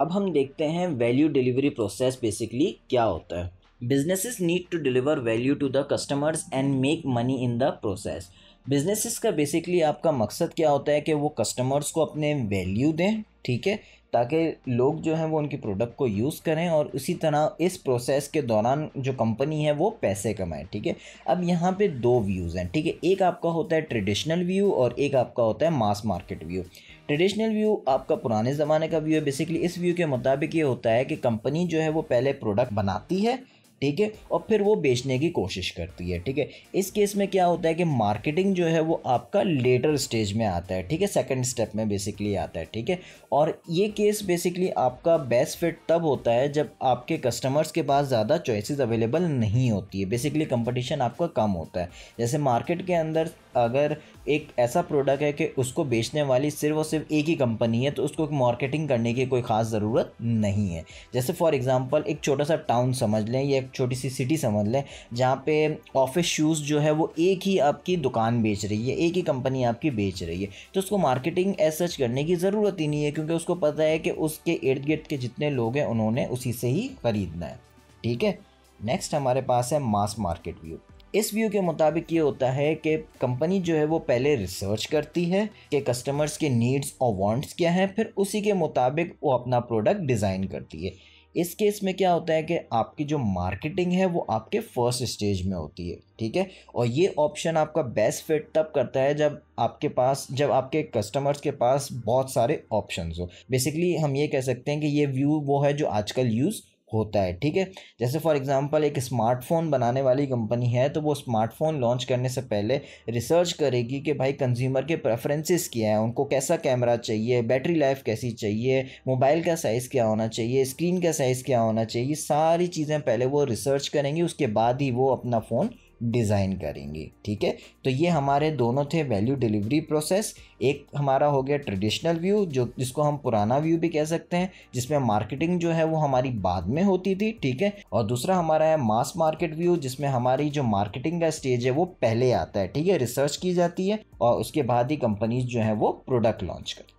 अब हम देखते हैं वैल्यू डिलीवरी प्रोसेस बेसिकली क्या होता है businesses need to deliver value to the customers and make money in the process businesses का बेसिकली आपका मकसद क्या होता है कि वो कस्टमर्स को अपने वैल्यू दें ठीक है ताकि लोग जो हैं वो उनके प्रोडक्ट को यूज़ करें और उसी तरह इस प्रोसेस के दौरान जो कंपनी है वो पैसे कमाए ठीक है अब यहाँ पे दो व्यूज़ हैं ठीक है एक आपका होता है ट्रेडिशनल व्यू और एक आपका होता है mass market view traditional view आपका पुराने ज़माने का व्यू है बेसिकली इस व्यू के मुताबिक ये होता है कि कंपनी जो है वो पहले प्रोडक्ट बनाती है ठीक है और फिर वो बेचने की कोशिश करती है ठीक है इस केस में क्या होता है कि मार्केटिंग जो है वो आपका लेटर स्टेज में आता है ठीक है सेकंड स्टेप में बेसिकली आता है ठीक है और ये केस बेसिकली आपका बेस्ट फिट तब होता है जब आपके कस्टमर्स के पास ज़्यादा चॉइसेस अवेलेबल नहीं होती है बेसिकली कंपटीशन आपका कम होता है जैसे मार्केट के अंदर अगर एक ऐसा प्रोडक्ट है कि उसको बेचने वाली सिर्फ और सिर्फ एक ही कंपनी है तो उसको मार्केटिंग करने की कोई ख़ास ज़रूरत नहीं है जैसे फॉर एग्ज़ाम्पल एक छोटा सा टाउन समझ लें या एक छोटी सी सिटी समझ लें जहाँ पे ऑफिस शूज़ जो है वो एक ही आपकी दुकान बेच रही है एक ही कंपनी आपकी बेच रही है तो उसको मार्केटिंग एज सच करने की ज़रूरत ही नहीं है क्योंकि उसको पता है कि उसके इर्द गिर्द के जितने लोग हैं उन्होंने उसी से ही ख़रीदना है ठीक है नेक्स्ट हमारे पास है मास मार्केट व्यू इस व्यू के मुताबिक ये होता है कि कंपनी जो है वो पहले रिसर्च करती है कि कस्टमर्स के नीड्स और वांट्स क्या हैं फिर उसी के मुताबिक वो अपना प्रोडक्ट डिज़ाइन करती है इस केस में क्या होता है कि आपकी जो मार्केटिंग है वो आपके फर्स्ट स्टेज में होती है ठीक है और ये ऑप्शन आपका बेस्ट फिट तब करता है जब आपके पास जब आपके कस्टमर्स के पास बहुत सारे ऑप्शंस हो बेसिकली हम ये कह सकते हैं कि ये व्यू वो है जो आजकल यूज़ होता है ठीक है जैसे फॉर एग्जांपल एक स्मार्टफ़ोन बनाने वाली कंपनी है तो वो स्मार्टफ़ोन लॉन्च करने से पहले रिसर्च करेगी कि भाई कंज्यूमर के प्रेफरेंसेस क्या हैं उनको कैसा कैमरा चाहिए बैटरी लाइफ कैसी चाहिए मोबाइल का साइज़ क्या होना चाहिए स्क्रीन का साइज़ क्या होना चाहिए सारी चीज़ें पहले वो रिसर्च करेंगी उसके बाद ही वो अपना फ़ोन डिज़ाइन करेंगे ठीक है तो ये हमारे दोनों थे वैल्यू डिलीवरी प्रोसेस एक हमारा हो गया ट्रेडिशनल व्यू जो जिसको हम पुराना व्यू भी कह सकते हैं जिसमें मार्केटिंग जो है वो हमारी बाद में होती थी ठीक है और दूसरा हमारा है मास मार्केट व्यू जिसमें हमारी जो मार्केटिंग का स्टेज है वो पहले आता है ठीक है रिसर्च की जाती है और उसके बाद ही कंपनीज जो है वो प्रोडक्ट लॉन्च करती है